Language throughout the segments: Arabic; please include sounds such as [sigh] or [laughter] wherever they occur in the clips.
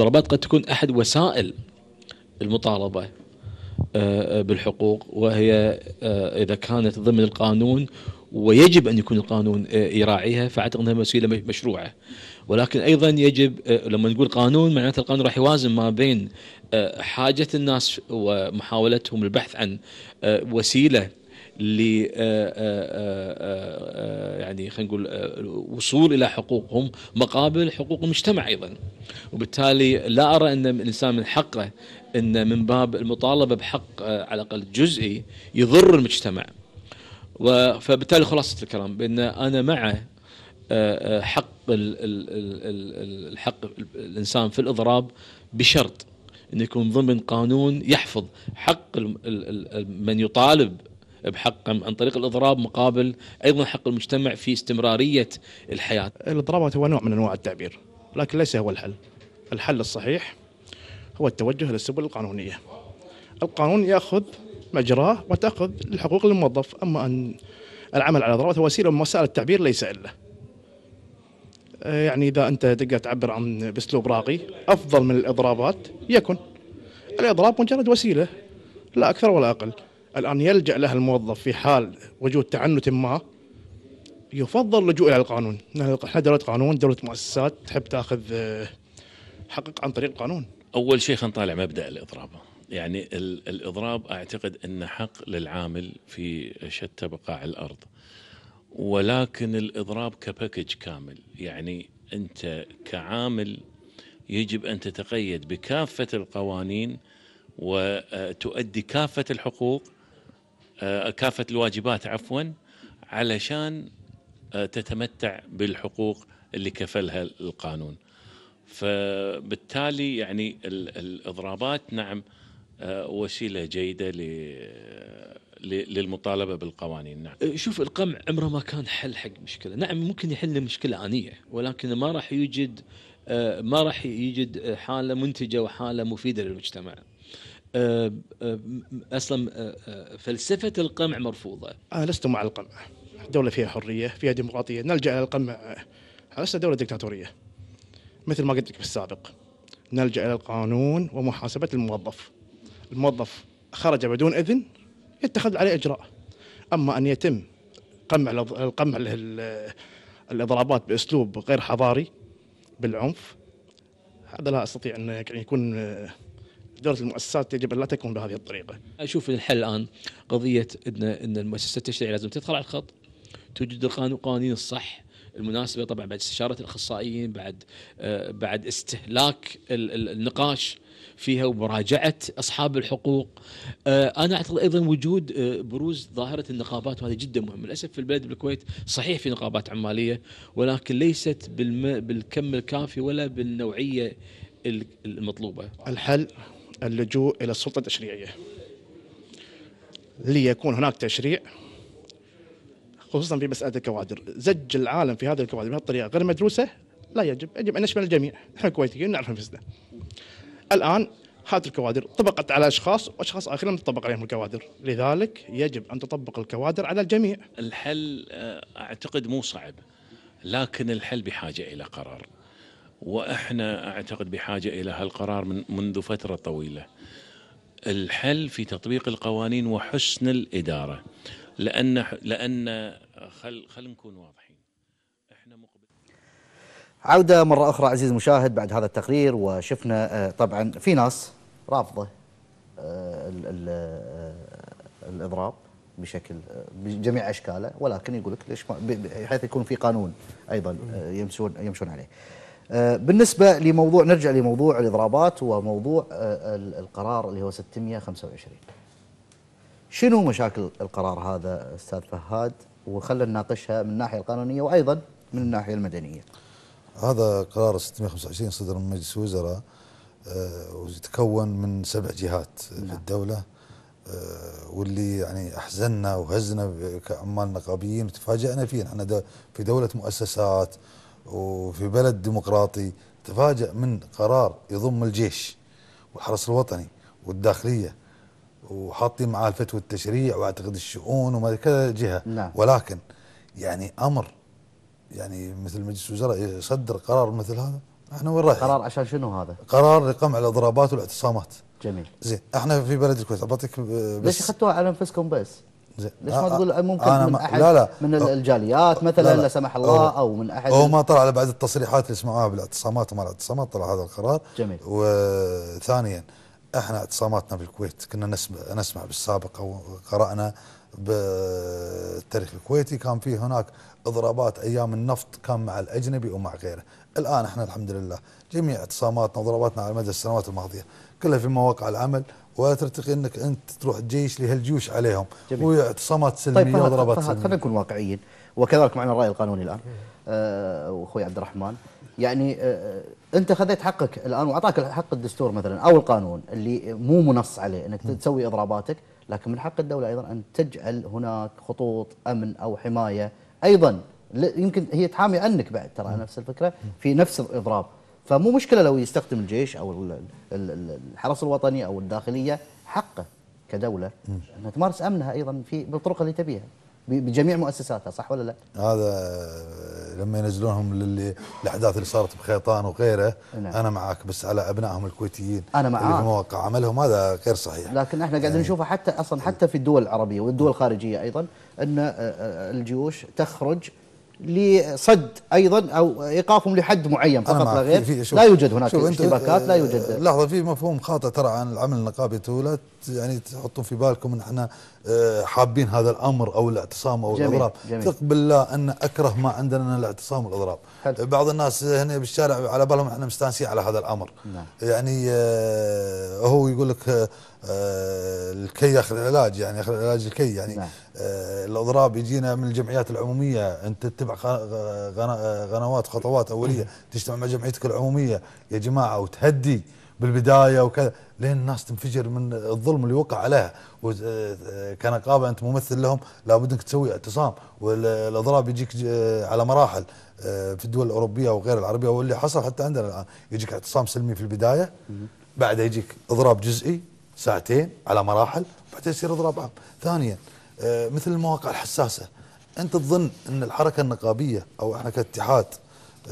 المضاربات قد تكون أحد وسائل المطالبة آه، آه، بالحقوق وهي آه، إذا كانت ضمن القانون ويجب أن يكون القانون يراعيها فأعتقد أنها وسيلة مشروعة ولكن أيضا يجب لما نقول قانون معناته القانون راح يوازن ما بين حاجة الناس ومحاولتهم البحث عن وسيلة ل آه، آه، آه، يعني خلينا نقول وصول الى حقوقهم مقابل حقوق المجتمع ايضا وبالتالي لا ارى ان الانسان من حقه ان من باب المطالبه بحق على الاقل جزئي يضر المجتمع فبالتالي خلاصه الكلام بان انا مع حق الحق الانسان في الاضراب بشرط انه يكون ضمن قانون يحفظ حق من يطالب بحق عن طريق الاضراب مقابل ايضا حق المجتمع في استمراريه الحياه. الاضرابات هو نوع من انواع التعبير لكن ليس هو الحل. الحل الصحيح هو التوجه للسبل القانونيه. القانون ياخذ مجراه وتاخذ الحقوق للموظف اما ان العمل على الاضرابات هو وسيله من وسائل التعبير ليس الا. يعني اذا انت تقدر تعبر عن باسلوب راقي افضل من الاضرابات يكن. الاضراب مجرد وسيله لا اكثر ولا اقل. الآن يلجأ لها الموظف في حال وجود تعنت ما يفضل اللجوء إلى القانون احنا دولة قانون دولة مؤسسات تحب تاخذ آه، حقك عن طريق القانون أول شيء خلينا نطالع مبدأ الإضراب يعني الإضراب أعتقد أنه حق للعامل في شتى بقاع الأرض ولكن الإضراب كباكج كامل يعني أنت كعامل يجب أن تتقيد بكافة القوانين وتؤدي كافة الحقوق آه، كافه الواجبات عفوا علشان آه، تتمتع بالحقوق اللي كفلها القانون فبالتالي يعني الاضرابات نعم آه، وسيله جيده للمطالبه بالقوانين نعم شوف القمع عمره ما كان حل حق مشكله نعم ممكن يحل مشكله انيه ولكن ما راح يوجد ما راح يوجد حاله منتجه وحاله مفيده للمجتمع آه، آه، اصلا آه، فلسفه القمع مرفوضه. انا لست مع القمع. دوله فيها حريه، فيها ديمقراطيه، نلجا الى القمع لست دوله دكتاتوريه. مثل ما قلت لك في السابق. نلجا الى القانون ومحاسبه الموظف. الموظف خرج بدون اذن يتخذ عليه اجراء. اما ان يتم قمع القمع الاضرابات باسلوب غير حضاري بالعنف هذا لا استطيع ان يكون إدارة المؤسسات يجب أن لا تكون بهذه الطريقة أشوف الحل الآن قضية أن أن المؤسسة التشريعيه لازم تدخل على الخط توجد القوانين الصح المناسبه طبعا بعد استشاره الاخصائيين بعد آه بعد استهلاك النقاش فيها ومراجعه اصحاب الحقوق آه انا اعتقد ايضا وجود آه بروز ظاهره النقابات وهذا جدا مهم للاسف في البلد بالكويت صحيح في نقابات عماليه ولكن ليست بالكم الكافي ولا بالنوعيه المطلوبه الحل اللجوء إلى السلطة التشريعية ليكون هناك تشريع خصوصا في مسألة الكوادر زج العالم في هذه الكوادر بهذه الطريقه غير مدروسة لا يجب يجب أن نشمل الجميع نحن [laughs] كويتيين نعرف أنفسنا الآن هذه الكوادر طبقت على اشخاص واشخاص اخرين تطبق عليهم الكوادر، لذلك يجب ان تطبق الكوادر على الجميع. الحل آه، اعتقد مو صعب لكن الحل بحاجه الى قرار. واحنا اعتقد بحاجه الى هالقرار من منذ فتره طويله. الحل في تطبيق القوانين وحسن الاداره. لان لان خل خل نكون واضحين. احنا مقبل عوده مره اخرى عزيزي المشاهد بعد هذا التقرير وشفنا آه، طبعا في ناس رافضه الـ آه، الـ آه، الاضراب بشكل بجميع اشكاله ولكن يقول لك ليش ما بحيث يكون في قانون ايضا يمشون يمشون عليه. آه، بالنسبه لموضوع نرجع لموضوع الاضرابات وموضوع آه، القرار اللي هو 625 شنو مشاكل القرار هذا استاذ فهاد وخلنا نناقشها من الناحيه القانونيه وايضا من الناحيه المدنيه هذا قرار 625 صدر من مجلس الوزراء آه، ويتكون من سبع جهات في نعم. الدوله واللي يعني احزننا وهزنا كعمال نقابيين وتفاجئنا فيه نحن في دوله مؤسسات وفي بلد ديمقراطي تفاجأ من قرار يضم الجيش والحرس الوطني والداخلية وحاطين معاه الفتوى التشريع واعتقد الشؤون وما كذا جهة لا. نعم. ولكن يعني أمر يعني مثل مجلس الوزراء يصدر قرار مثل هذا احنا وين رايحين؟ قرار عشان شنو هذا؟ قرار لقمع الاضرابات والاعتصامات جميل زين احنا في بلد الكويت اعطيك بس ليش اخذتوها على انفسكم بس؟ زين ليش ما آه، تقول آه، ممكن أنا من احد لا لا من الجاليات مثلا لا, لا, سمح الله أو, او من احد هو ما طلع الا بعد التصريحات اللي سمعوها بالاعتصامات وما الاعتصامات طلع هذا القرار جميل وثانيا احنا اعتصاماتنا بالكويت كنا نسمع نسمع بالسابق او قرانا بالتاريخ الكويتي كان في هناك اضرابات ايام النفط كان مع الاجنبي ومع غيره الان احنا الحمد لله جميع اعتصاماتنا وضرباتنا على مدى السنوات الماضيه كلها في مواقع العمل ولا ترتقي انك انت تروح تجيش لهالجيوش عليهم جميل. واعتصامات سلميه طيب وضربات سلميه خلينا نكون واقعيين وكذلك معنا الراي القانوني الان آه واخوي عبد الرحمن يعني آه،, آه انت خذيت حقك الان واعطاك حق الدستور مثلا او القانون اللي مو منص عليه انك تسوي اضراباتك لكن من حق الدوله ايضا ان تجعل هناك خطوط امن او حمايه ايضا يمكن هي تحامي عنك بعد ترى نفس الفكره في نفس الاضراب فمو مشكله لو يستخدم الجيش او الحرس الوطني او الداخليه حقه كدوله انها تمارس امنها ايضا في بالطرق اللي تبيها بجميع مؤسساتها صح ولا لا؟ هذا لما ينزلونهم للاحداث اللي صارت بخيطان وغيره نعم. انا معاك بس على ابنائهم الكويتيين انا معاك اللي في مواقع عملهم هذا غير صحيح لكن احنا قاعدين يعني نشوفه حتى اصلا حتى في الدول العربيه والدول الخارجيه ايضا ان آه، آه، الجيوش تخرج لصد ايضا او ايقافهم لحد معين فقط لا غير لا يوجد هناك اشتباكات لا يوجد آه، لحظه في مفهوم خاطئ ترى عن العمل النقابي لا يعني تحطون في بالكم ان احنا آه، حابين هذا الامر او الاعتصام او الاضراب جميل ثق بالله ان اكره ما عندنا الاعتصام والاضراب بعض الناس هنا بالشارع على بالهم احنا مستانسين على هذا الامر نعم يعني آه، هو يقول لك الكي ياخذ العلاج يعني ياخذ علاج الكي يعني نعم آه، الاضراب يجينا من الجمعيات العموميه انت تتبع قنوات خطوات اوليه تجتمع مع جمعيتك العموميه يا جماعه وتهدي بالبدايه وكذا لين الناس تنفجر من الظلم اللي وقع عليها آه، آه، كنقابه انت ممثل لهم لابد انك تسوي اعتصام والاضراب يجيك على مراحل في الدول الاوروبيه وغير العربيه واللي حصل حتى عندنا الان يجيك اعتصام سلمي في البدايه بعدها يجيك اضراب جزئي ساعتين على مراحل بعدين يصير اضراب عام ثانيا آه، مثل المواقع الحساسه انت تظن ان الحركه النقابيه او احنا كاتحاد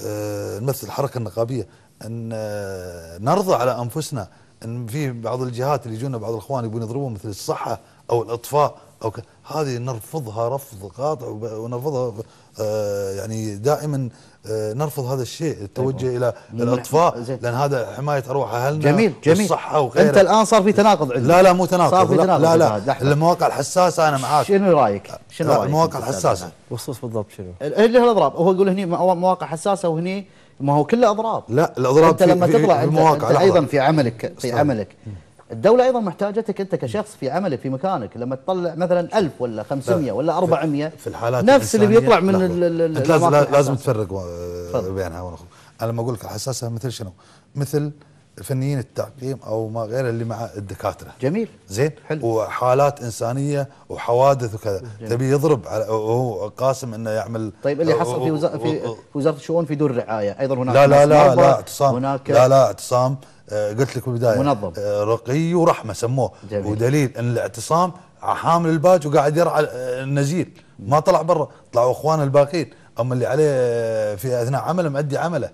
آه، نمثل الحركه النقابيه ان آه، نرضى على انفسنا ان في بعض الجهات اللي يجونا بعض الاخوان يبون يضربون مثل الصحه او الاطفاء اوكي هذه نرفضها رفض قاطع ونرفضها آه يعني دائما آه نرفض هذا الشيء التوجه إلى أيوة. الإطفاء لأن هذا حماية أرواح أهلنا جميل جميل الصحة وغيره أنت الآن صار في تناقض عندك لا لا مو تناقض صار في تناقض لا لا, لا المواقع الحساسة أنا معاك شنو رأيك؟ آه، شنو رأيك؟ المواقع الحساسة وصوص بالضبط شنو؟ اللي هي الأضراب هو يقول هني مواقع حساسة وهني ما هو كله أضراب لا الأضراب أنت لما تطلع أنت أيضا في عملك في عملك الدولة أيضا محتاجتك أنت كشخص في عملك في مكانك لما تطلع مثلا 1000 ولا 500 ولا 400 في الحالات نفس اللي بيطلع من لازم لازم تفرق بينها أنا لما أقول لك الحساسة مثل شنو؟ مثل فنيين التعقيم او ما غيره اللي مع الدكاتره جميل زين حلو وحالات انسانيه وحوادث وكذا تبي يضرب على وهو قاسم انه يعمل طيب اللي حصل في وزاره في وزاره الشؤون في دور الرعايه ايضا هناك لا لا لا لا اعتصام هناك لا لا اعتصام آه، قلت لك بالبدايه منظم آه، رقي ورحمه سموه جميل. ودليل ان الاعتصام حامل الباج وقاعد يرعى آه، النزيل ما طلع برا طلعوا اخوانه الباقين اما اللي عليه في اثناء عمله مؤدي عمله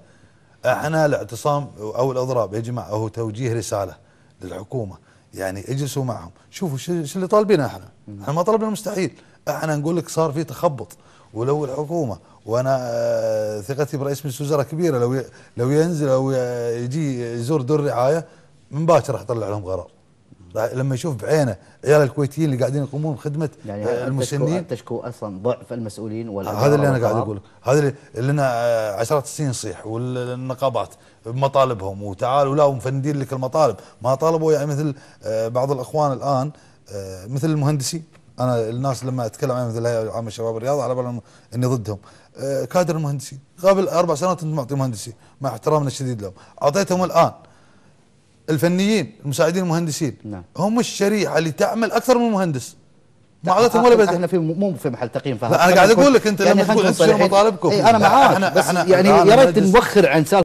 احنا الاعتصام او الاضراب يا جماعه هو توجيه رساله للحكومه يعني اجلسوا معهم شوفوا شو اللي طالبينه احنا احنا ما طلبنا المستحيل احنا نقول لك صار في تخبط ولو الحكومه وانا آه، ثقتي برئيس مجلس الوزراء كبيره لو لو ينزل او يجي يزور دور الرعايه من باكر راح يطلع لهم قرار لما يشوف بعينه عيال الكويتيين اللي قاعدين يقومون بخدمه يعني آه، المسنين تشكو اصلا ضعف المسؤولين هذا اللي انا قاعد اقول هذا اللي لنا آه، عشرات السنين صيح والنقابات بمطالبهم وتعالوا لا ومفندين لك المطالب ما طالبوا يعني مثل بعض الاخوان الان مثل المهندسين انا الناس لما اتكلم عن مثل الهيئه العامه شباب الرياضه على بالهم اني ضدهم أه كادر المهندسين قبل اربع سنوات انت معطي مهندسين مع احترامنا الشديد لهم اعطيتهم الان الفنيين المساعدين المهندسين لا. نعم. هم الشريحه اللي تعمل اكثر من مهندس ما اعطيتهم ولا بد احنا في مو في محل تقييم فهذا لا انا قاعد اقول لك انت يعني لما تقول انت مطالبكم اي انا معاك بس احنا يعني يا ريت نوخر عن سالفه